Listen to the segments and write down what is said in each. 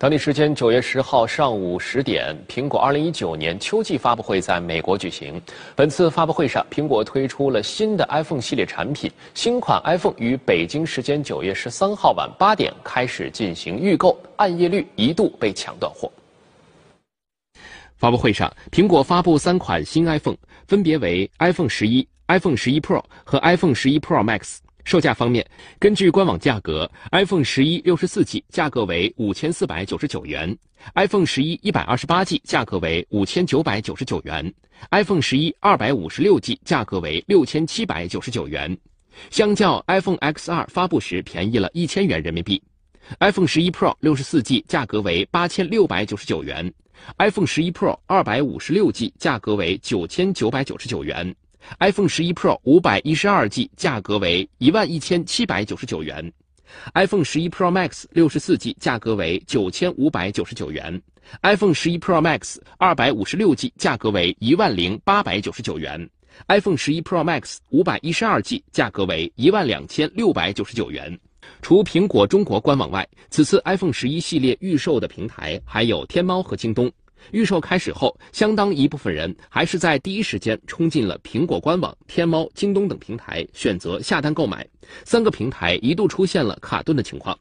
当地时间九月十号上午十点，苹果二零一九年秋季发布会在美国举行。本次发布会上，苹果推出了新的 iPhone 系列产品。新款 iPhone 于北京时间九月十三号晚八点开始进行预购，按夜率一度被抢断货。发布会上，苹果发布三款新 iPhone，分别为 iPhone 十一、iPhone 十一 Pro 和 iPhone 十一 Pro Max。售价方面，根据官网价格，iPhone 十一六十四 G 价格为五千四百九十九元；iPhone 十一一百二十八 G 价格为五千九百九十九元；iPhone 十一二百五十六 G 价格为六千七百九十九元，相较 iPhone x 二发布时便宜了一千元人民币。iPhone 十一 Pro 六十四 G 价格为八千六百九十九元；iPhone 十一 Pro 二百五十六 G 价格为九千九百九十九元。iPhone 11 Pro 五百一十二 G 价格为一万一千七百九十九元，iPhone 11 Pro Max 六十四 G 价格为九千五百九十九元，iPhone 11 Pro Max 二百五十六 G 价格为一万零八百九十九元，iPhone 11 Pro Max 五百一十二 G 价格为一万两千六百九十九元。除苹果中国官网外，此次 iPhone 十一系列预售的平台还有天猫和京东。预售开始后，相当一部分人还是在第一时间冲进了苹果官网、天猫、京东等平台，选择下单购买。三个平台一度出现了卡顿的情况。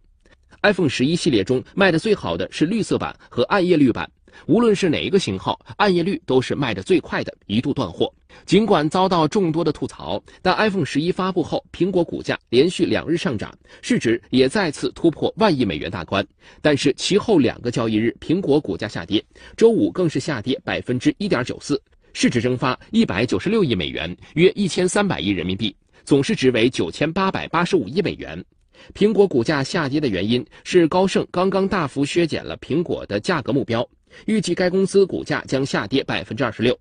iPhone 十一系列中卖的最好的是绿色版和暗夜绿版。无论是哪一个型号，暗夜绿都是卖的最快的一度断货。尽管遭到众多的吐槽，但 iPhone 十一发布后，苹果股价连续两日上涨，市值也再次突破万亿美元大关。但是其后两个交易日，苹果股价下跌，周五更是下跌百分之一点九四，市值蒸发一百九十六亿美元，约一千三百亿人民币，总市值为九千八百八十五亿美元。苹果股价下跌的原因是高盛刚刚大幅削减了苹果的价格目标。预计该公司股价将下跌百分之二十六。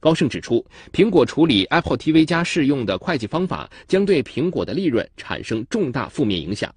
高盛指出，苹果处理 Apple TV 加适用的会计方法将对苹果的利润产生重大负面影响。